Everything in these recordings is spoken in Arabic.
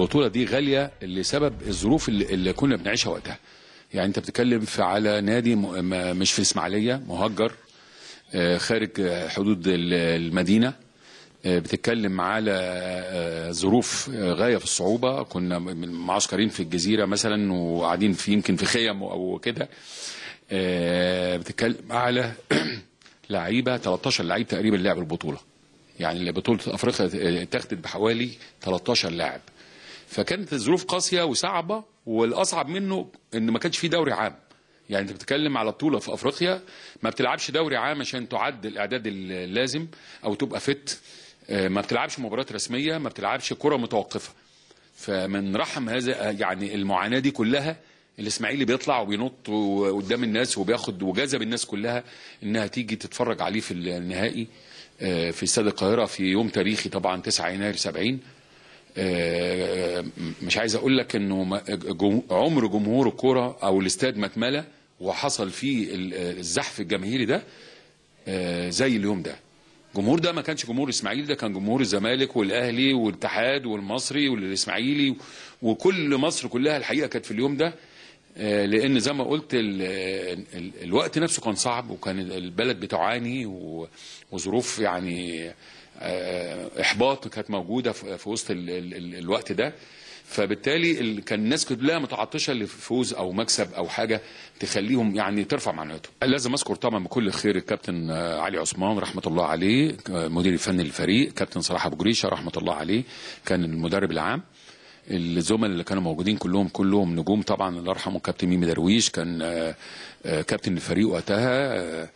البطولة دي غالية لسبب الظروف اللي, اللي كنا بنعيشها وقتها يعني انت بتتكلم في على نادي مش في اسماعيلية مهجر آه، خارج آه، حدود المدينة آه، بتتكلم على ظروف غاية في الصعوبة كنا معسكرين في الجزيرة مثلا وقاعدين في يمكن في خيم أو كده بتتكلم على لعيبة 13 لعيب تقريبا لعب البطولة يعني بطولة أفريقيا اتاخدت بحوالي 13 لاعب فكانت الظروف قاسيه وصعبه والاصعب منه ان ما كانش في دوري عام يعني انت بتتكلم على بطوله في افريقيا ما بتلعبش دوري عام عشان تعد الاعداد اللازم او تبقى فت آه، ما بتلعبش مباريات رسميه ما بتلعبش كره متوقفه فمن رحم هذا آه، يعني المعاناه دي كلها الاسماعيلي بيطلع وبينط قدام الناس وبياخد وجذب الناس كلها انها تيجي تتفرج عليه في النهائي آه، في استاد القاهره في يوم تاريخي طبعا 9 يناير 70 آه، مش عايز اقول لك انه عمر جمهور الكوره او الاستاد ما اتملى وحصل فيه الزحف الجماهيري ده آه، زي اليوم ده الجمهور ده ما كانش جمهور الاسماعيلي ده كان جمهور الزمالك والاهلي والاتحاد والمصري والاسماعيلي وكل مصر كلها الحقيقه كانت في اليوم ده آه، لان زي ما قلت الوقت نفسه كان صعب وكان البلد بتعاني وظروف يعني الاحباط كانت موجوده في وسط الـ الـ الـ الوقت ده فبالتالي كان الناس كلها متعطشه لفوز او مكسب او حاجه تخليهم يعني ترفع معنوياتهم. لازم اذكر طبعا بكل خير الكابتن علي عثمان رحمه الله عليه مدير الفني للفريق، كابتن صلاح ابو جريشه رحمه الله عليه كان المدرب العام. الزملاء اللي كانوا موجودين كلهم كلهم نجوم طبعا الله يرحمه كابتن ميمي درويش كان آه، آه، كابتن الفريق وقتها آه،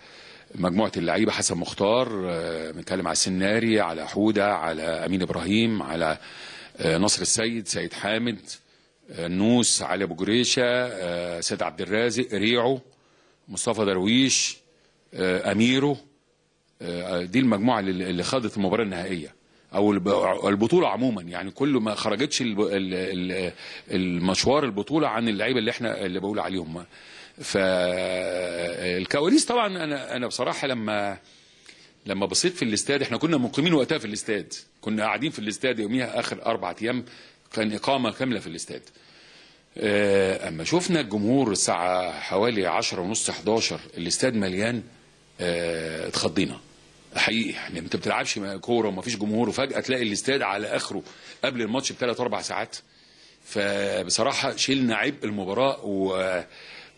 مجموعه اللعيبه حسن مختار آه، بنتكلم على السناري على حوده على امين ابراهيم على آه، نصر السيد سيد حامد آه، نوس علي ابو جريشه سيد عبد الرازق ريعو مصطفى درويش اميرو دي المجموعه اللي خاضت المباراه النهائيه او البطوله عموما يعني كل ما خرجتش المشوار البطوله عن اللعيبه اللي احنا اللي بقول عليهم فالكواليس طبعا انا انا بصراحه لما لما بصيت في الاستاد احنا كنا مقيمين وقتها في الاستاد كنا قاعدين في الاستاد يوميها اخر اربع ايام كان اقامه كامله في الاستاد آه، اما شفنا الجمهور الساعه حوالي 10 ونص 11 الاستاد مليان آه، اتخضينا حقيقي يعني انت ما بتلعبش كوره ومفيش جمهور وفجاه تلاقي الاستاد على اخره قبل الماتش بثلاث اربع ساعات فبصراحه شيلنا عبء المباراه و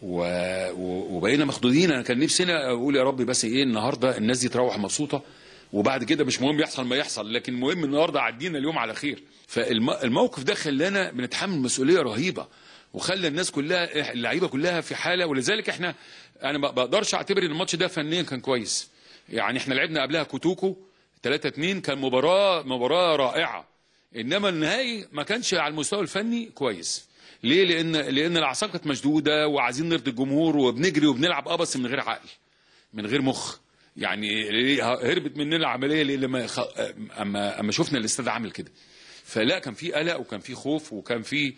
وبقينا مخدودين انا كان نفسي انا اقول يا رب بس ايه النهارده الناس دي تروح مبسوطه وبعد كده مش مهم يحصل ما يحصل لكن المهم النهارده عدينا اليوم على خير فالموقف ده خلانا بنتحمل مسؤوليه رهيبه وخلى الناس كلها اللعيبه كلها في حاله ولذلك احنا انا ما بقدرش اعتبر ان الماتش ده فنيا كان كويس يعني احنا لعبنا قبلها كوتوكو 3 2 كان مباراه مباراه رائعه انما النهائي ما كانش على المستوى الفني كويس ليه لان لان الاعصاب كانت مشدوده وعايزين نرضي الجمهور وبنجري وبنلعب اه بس من غير عقل من غير مخ يعني هربت مننا العمليه ليه لما خ... اما اما شفنا الاستاد عامل كده فلا كان في قلق وكان في خوف وكان في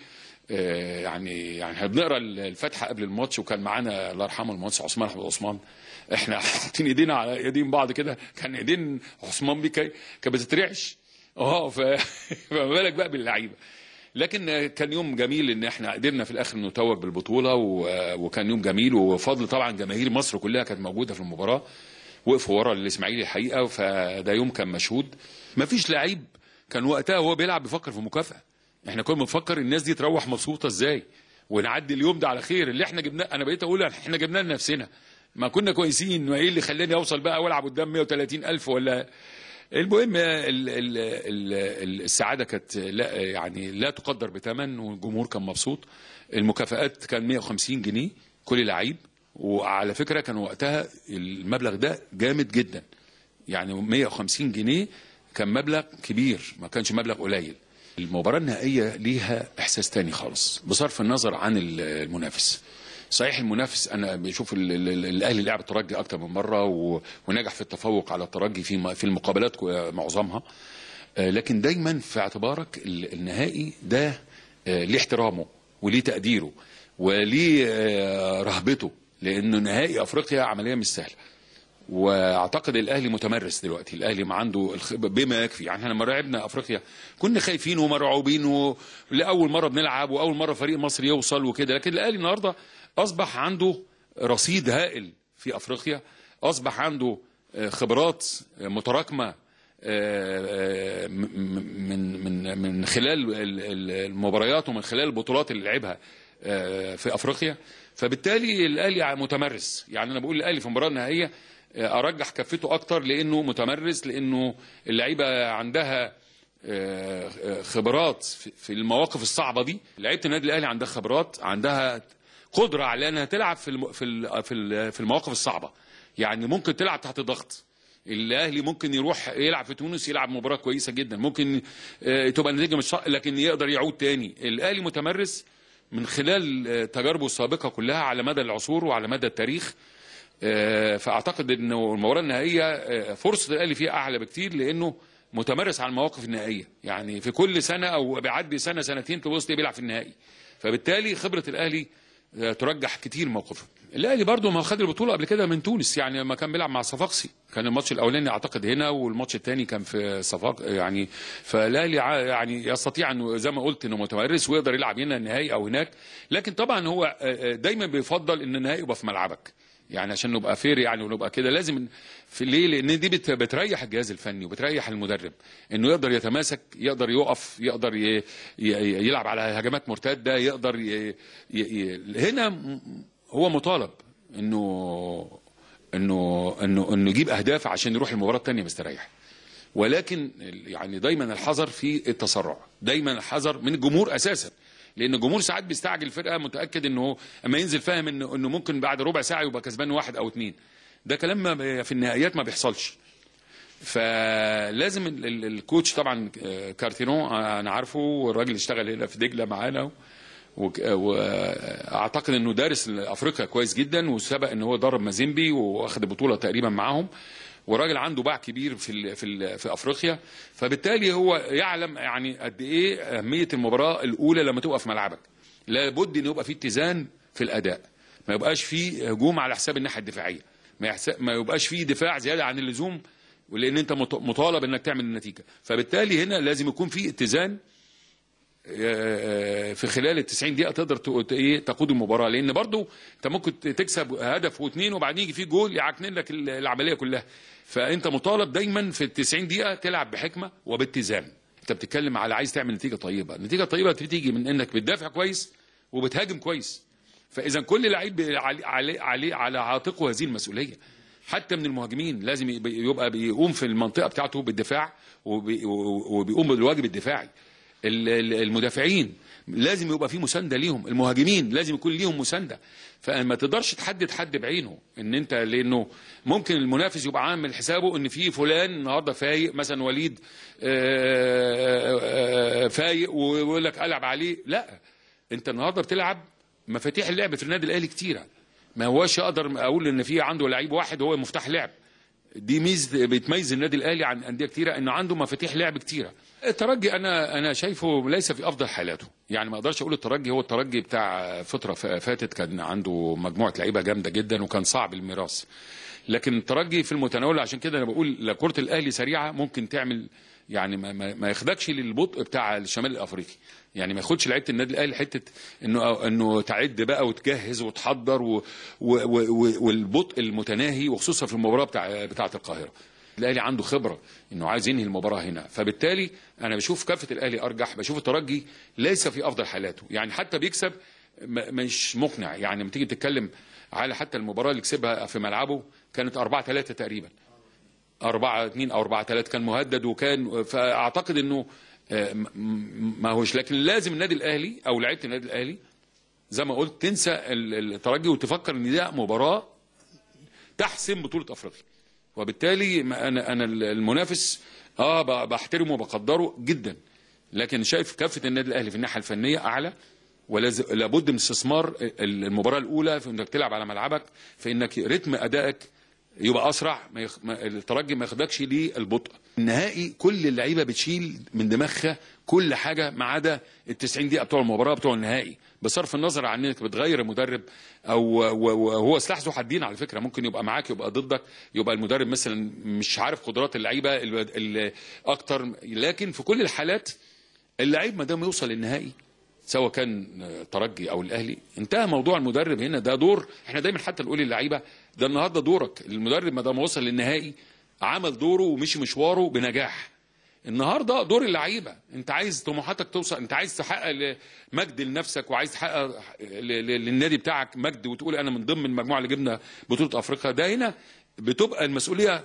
آه، يعني يعني احنا بنقرا الفاتحه قبل الماتش وكان معانا الله يرحمه المهندس عثمان احمد عثمان احنا حاطين ايدينا على ايدين بعض كده كان ايدين عثمان بيكي كانت بتترعش اه فما بالك بقى باللعيبه لكن كان يوم جميل ان احنا قدرنا في الاخر نتوج بالبطوله وكان يوم جميل وفضل طبعا جماهير مصر كلها كانت موجوده في المباراه وقفوا ورا الاسماعيلي الحقيقه فده يوم كان مشهود مفيش لعيب كان وقتها وهو بيلعب بيفكر في مكافاه احنا كنا بنفكر الناس دي تروح مبسوطه ازاي ونعدي اليوم ده على خير اللي احنا جبناه انا بقيت اقول احنا جبناه لنفسنا ما كنا كويسين ايه اللي خلاني اوصل بقى والعب قدام 130 الف ولا المهم السعاده كانت لا يعني لا تقدر بثمن والجمهور كان مبسوط المكافئات كان 150 جنيه كل لعيب وعلى فكره كان وقتها المبلغ ده جامد جدا يعني 150 جنيه كان مبلغ كبير ما كانش مبلغ قليل المباراه النهائيه ليها احساس تاني خالص بصرف النظر عن المنافس صحيح المنافس انا بشوف الاهلي لعب الترجي اكتر من مره ونجح في التفوق على الترجي في في المقابلات معظمها آه، لكن دايما في اعتبارك النهائي ده آه، ليه احترامه وليه تقديره وليه آه، رهبته لانه نهائي افريقيا عمليه مش سهله واعتقد الاهلي متمرس دلوقتي الاهلي ما عنده الخبره بما يكفي يعني احنا لما لعبنا افريقيا كنا خايفين ومرعوبين ولاول مره بنلعب واول مره فريق مصري يوصل وكده لكن الاهلي النهارده أصبح عنده رصيد هائل في أفريقيا أصبح عنده آه، خبرات آه، متراكمة آه، من من من خلال المباريات ومن خلال البطولات اللي لعبها في افريقيا فبالتالي الاهلي متمرس يعني انا بقول الاهلي في المباراه النهائيه ارجح كفته اكتر لانه متمرس لانه اللعيبه عندها خبرات في المواقف الصعبه دي لعيبه النادي الاهلي عندها خبرات عندها قدره على انها تلعب في في في, المواقف الصعبه يعني ممكن تلعب تحت ضغط الاهلي ممكن يروح يلعب في تونس يلعب مباراه كويسه جدا ممكن آه، تبقى النتيجه مش لكن يقدر يعود تاني الاهلي متمرس من خلال آه، تجاربه السابقه كلها على مدى العصور وعلى مدى التاريخ آه، فاعتقد انه المباراه النهائيه فرصه الاهلي فيها اعلى بكتير لانه متمرس على المواقف النهائيه يعني في كل سنه او بيعدي سنه سنتين تبص بيلعب في النهائي فبالتالي خبره الاهلي آه، ترجح كتير موقفه الاهلي برضه ما خد البطوله قبل كده من تونس يعني لما كان بيلعب مع صفاقسي كان الماتش الاولاني اعتقد هنا والماتش الثاني كان في صفاق يعني فالاهلي يعني يستطيع انه زي ما قلت انه متمرس ويقدر يلعب هنا النهائي او هناك لكن طبعا هو آه، آه، دايما بيفضل ان النهائي يبقى في ملعبك يعني عشان نبقى فير يعني ونبقى كده لازم في ليه لان دي بتريح الجهاز الفني وبتريح المدرب انه يقدر يتماسك يقدر يقف يقدر يلعب على هجمات مرتده يقدر ي... ي... هنا هو مطالب انه انه انه انه يجيب اهداف عشان يروح المباراه الثانيه مستريح ولكن يعني دايما الحذر في التسرع دايما الحذر من الجمهور اساسا لان الجمهور ساعات بيستعجل الفرقه متاكد انه اما ينزل فاهم انه انه ممكن بعد ربع ساعه يبقى كسبان واحد او اثنين ده كلام في النهائيات ما بيحصلش فلازم الكوتش طبعا آه، كارتيرون آه، انا عارفه والراجل اشتغل هنا في دجله معانا واعتقد انه دارس افريقيا كويس جدا وسبق ان هو درب مازيمبي واخد بطوله تقريبا معاهم وراجل عنده باع كبير في الـ في الـ في افريقيا فبالتالي هو يعلم يعني قد ايه اهميه المباراه الاولى لما تبقى في ملعبك لابد ان يبقى في اتزان في الاداء ما يبقاش في هجوم على حساب الناحيه الدفاعيه ما, ما يبقاش في دفاع زياده عن اللزوم لان انت مطالب انك تعمل النتيجه فبالتالي هنا لازم يكون في اتزان آه، في خلال ال 90 دقيقه تقدر ايه تقود المباراه لان برضو انت ممكن تكسب هدف واثنين وبعدين يجي فيه جول يعكنن لك العمليه كلها فانت مطالب دايما في ال 90 دقيقه تلعب بحكمه وباتزان انت بتتكلم على عايز تعمل نتيجه طيبه النتيجه الطيبه بتيجي من انك بتدافع كويس وبتهاجم كويس فاذا كل لعيب عليه علي, علي, على عاتقه هذه المسؤوليه حتى من المهاجمين لازم يبقى بيقوم في المنطقه بتاعته بالدفاع وبيقوم بالواجب الدفاعي المدافعين لازم يبقى في مسانده ليهم المهاجمين لازم يكون ليهم مسانده فما تقدرش تحدد حد بعينه ان انت لانه ممكن المنافس يبقى عامل حسابه ان في فلان النهارده فايق مثلا وليد آه، آه، آه، فايق ويقول لك العب عليه لا انت النهارده بتلعب مفاتيح اللعب في النادي الاهلي كتيره ما هواش اقدر اقول ان في عنده لعيب واحد هو مفتاح لعب دي ميزه بتميز النادي الاهلي عن انديه كتيره انه عنده مفاتيح لعب كتيره الترجي انا انا شايفه ليس في افضل حالاته يعني ما اقدرش اقول الترجي هو الترجي بتاع فتره فاتت كان عنده مجموعه لعيبه جامده جدا وكان صعب الميراث لكن الترجي في المتناول عشان كده انا بقول لا كره الاهلي سريعه ممكن تعمل يعني ما, ما ياخدكش للبطء بتاع الشمال الافريقي يعني ما ياخدش لعيبه النادي الاهلي حته انه انه تعد بقى وتجهز وتحضر و و و والبطء المتناهي وخصوصا في المباراه بتاع بتاعه القاهره الاهلي عنده خبره انه عايز ينهي المباراه هنا فبالتالي انا بشوف كافه الاهلي ارجح بشوف الترجي ليس في افضل حالاته يعني حتى بيكسب مش مقنع يعني لما تيجي تتكلم على حتى المباراه اللي كسبها في ملعبه كانت 4 3 تقريبا 4 2 او 4 3 كان مهدد وكان فاعتقد انه آه، ما هوش لكن لازم النادي الاهلي او لعيبه النادي الاهلي زي ما قلت تنسى الترجي وتفكر ان ده مباراه تحسم بطوله افريقيا وبالتالي انا انا المنافس اه بحترمه وبقدره جدا لكن شايف كافه النادي الاهلي في الناحيه الفنيه اعلى ولابد من استثمار المباراه الاولى في انك تلعب على ملعبك في انك رتم ادائك يبقى اسرع ما يخ... ما الترجي ما ياخدكش للبطء النهائي كل اللعيبه بتشيل من دماغها كل حاجه ما عدا ال 90 دقيقه بتوع المباراه بتوع النهائي بصرف النظر عن انك بتغير المدرب او وهو سلاح ذو حدين على فكره ممكن يبقى معاك يبقى ضدك يبقى المدرب مثلا مش عارف قدرات اللعيبه الاكثر لكن في كل الحالات اللعيب ما دام يوصل للنهائي سواء كان ترجي او الاهلي انتهى موضوع المدرب هنا ده دور احنا دايما حتى نقول للعيبه ده النهارده دورك المدرب ما دام وصل للنهائي عمل دوره ومشي مشواره بنجاح النهارده دور اللعيبه انت عايز طموحاتك توصل انت عايز تحقق مجد لنفسك وعايز تحقق للنادي بتاعك مجد وتقول انا من ضمن المجموعه اللي جبنا بطوله افريقيا ده هنا بتبقى المسؤوليه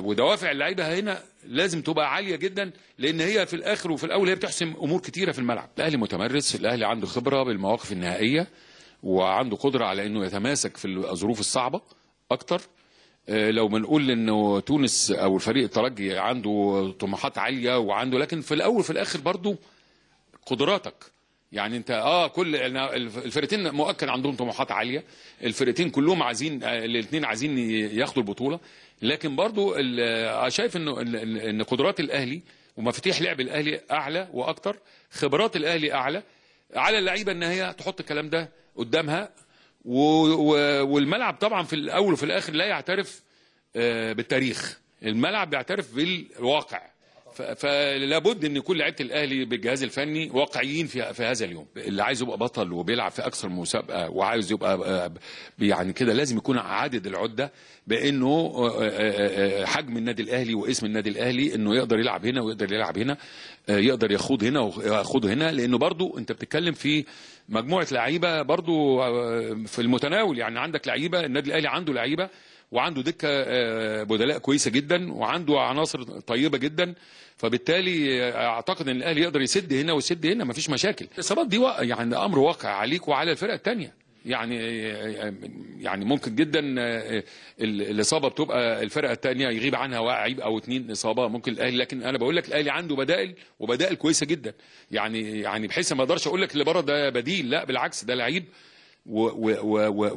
ودوافع اللعيبه هنا لازم تبقى عاليه جدا لان هي في الاخر وفي الاول هي بتحسم امور كتيره في الملعب الاهلي متمرس الاهلي عنده خبره بالمواقف النهائيه وعنده قدرة على أنه يتماسك في الظروف الصعبة أكتر آه، لو بنقول انه تونس او الفريق الترجي عنده طموحات عاليه وعنده لكن في الاول في الاخر برضه قدراتك يعني انت اه كل الفرقتين مؤكد عندهم طموحات عاليه الفرقتين كلهم عايزين آه، الاثنين عايزين ياخدوا البطوله لكن برضو آه، شايف انه ان قدرات الاهلي ومفاتيح لعب الاهلي اعلى واكتر خبرات الاهلي اعلى على اللعيبه ان هي تحط الكلام ده قدامها والملعب طبعا في الاول وفي الاخر لا يعترف آه، بالتاريخ الملعب بيعترف بالواقع فلا بد ان كل لعيبه الاهلي بالجهاز الفني واقعيين في في هذا اليوم اللي عايز يبقى بطل وبيلعب في اكثر مسابقه وعايز يبقى آه، يعني كده لازم يكون عادد العده بانه آه، آه، حجم النادي الاهلي واسم النادي الاهلي انه يقدر يلعب هنا ويقدر يلعب هنا يقدر يخوض هنا ويخوض هنا لانه برضو انت بتتكلم في مجموعه لعيبه برضو في المتناول يعني عندك لعيبه النادي الاهلي عنده لعيبه وعنده دكه آه، بدلاء كويسه جدا وعنده عناصر طيبه جدا فبالتالي آه، اعتقد ان الاهلي يقدر يسد هنا ويسد هنا مفيش مشاكل الاصابات دي يعني امر واقع عليك وعلى الفرقه الثانيه يعني آه، يعني ممكن جدا الاصابه بتبقى الفرقه الثانيه يغيب عنها لاعب او اثنين اصابه ممكن الاهلي لكن انا بقول لك الاهلي عنده بدائل وبدائل كويسه جدا يعني يعني بحيث ما اقدرش اقول لك اللي بره ده بديل لا بالعكس ده لعيب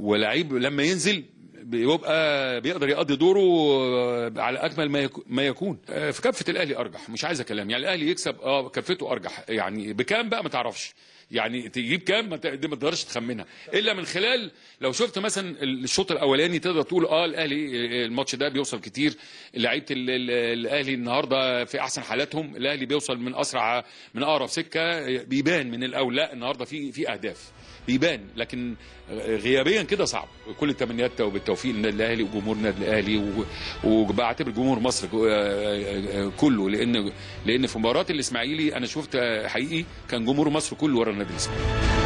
ولعيب لما ينزل بيبقى بيقدر يقضي دوره آه، على اكمل ما يكون آه، في كفه الاهلي ارجح مش عايز كلام يعني الاهلي يكسب اه كفته ارجح يعني بكام بقى ما تعرفش يعني تجيب كام ما تقدرش تخمنها الا من خلال لو شفت مثلا الشوط الاولاني تقدر تقول اه الاهلي آه، الماتش ده بيوصل كتير لعيبه الاهلي النهارده في احسن حالاتهم الاهلي بيوصل من اسرع من اقرب سكه بيبان من الاول لا النهارده في في اهداف بيبان لكن غيابيا كده صعب كل التمنيات وبالتوفيق للنادي الاهلي وجمهور النادي الاهلي وبعتبر جمهور مصر آه، آه، آه، كله لان لان في مباراه الاسماعيلي انا شفت حقيقي كان جمهور مصر كله ورا النادي الاسماعيلي